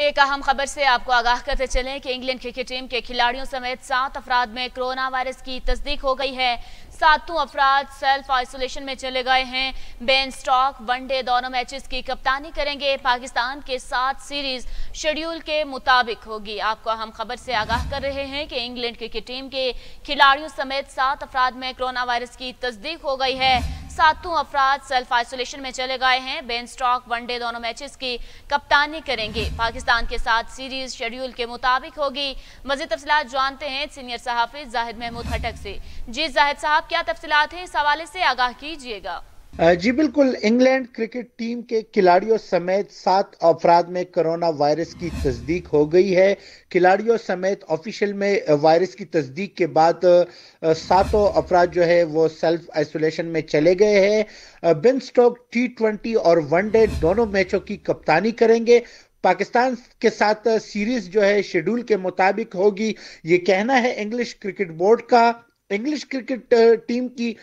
एक अहम खबर से आपको आगाह करते चलें कि इंग्लैंड क्रिकेट टीम के खिलाड़ियों समेत सात अफराद में कोरोना वायरस की तस्दीक हो गई है सातों अफराद सेल्फ आइसोलेशन में चले गए हैं बेन स्टॉक वनडे दोनों मैचेस की कप्तानी करेंगे पाकिस्तान के सात सीरीज शेड्यूल के मुताबिक होगी आपको अहम खबर से आगाह कर रहे हैं कि इंग्लैंड क्रिकेट टीम के खिलाड़ियों समेत सात अफराद में कोरोना वायरस की तस्दीक हो गई है सातों अफराद सेल्फ आइसोलेशन में चले गए हैं बेन स्टॉक वनडे दोनों मैचेस की कप्तानी करेंगे पाकिस्तान के साथ सीरीज शेड्यूल के मुताबिक होगी मजीद तफसलत जानते हैं सीनियर सहाफी जाहिद महमूद हटक से जी जाहिद साहब क्या तफसलत है इस हवाले से आगाह कीजिएगा जी बिल्कुल इंग्लैंड क्रिकेट टीम के खिलाड़ियों समेत सात अफराद में कोरोना वायरस की तस्दीक हो गई है खिलाड़ियों समेत ऑफिशियल में वायरस की तस्दीक के बाद सातों अफराद जो है वो सेल्फ आइसोलेशन में चले गए हैं बिन स्टोक टी ट्वेंटी और वनडे दोनों मैचों की कप्तानी करेंगे पाकिस्तान के साथ सीरीज जो है शेड्यूल के मुताबिक होगी ये कहना है इंग्लिश क्रिकेट बोर्ड का इंग्लिश क्रिकेट टीम की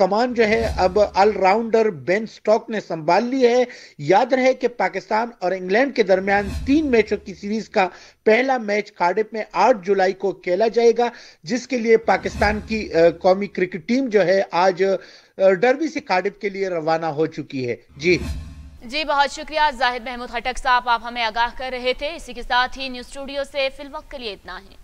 कमान uh, जो है अब ऑलराउंडर बेन स्टॉक ने संभाल ली है याद रहे कि पाकिस्तान और इंग्लैंड के दरमियान तीन मैचों की सीरीज का पहला मैच कार्डिप में 8 जुलाई को खेला जाएगा जिसके लिए पाकिस्तान की uh, कौमी क्रिकेट टीम जो है आज डरबी uh, से कार्डिप के लिए रवाना हो चुकी है जी जी बहुत शुक्रिया जाहिद महमूद हटक साहब आप हमें आगाह कर रहे थे इसी के साथ ही न्यूज स्टूडियो से फिल वक्त के लिए इतना ही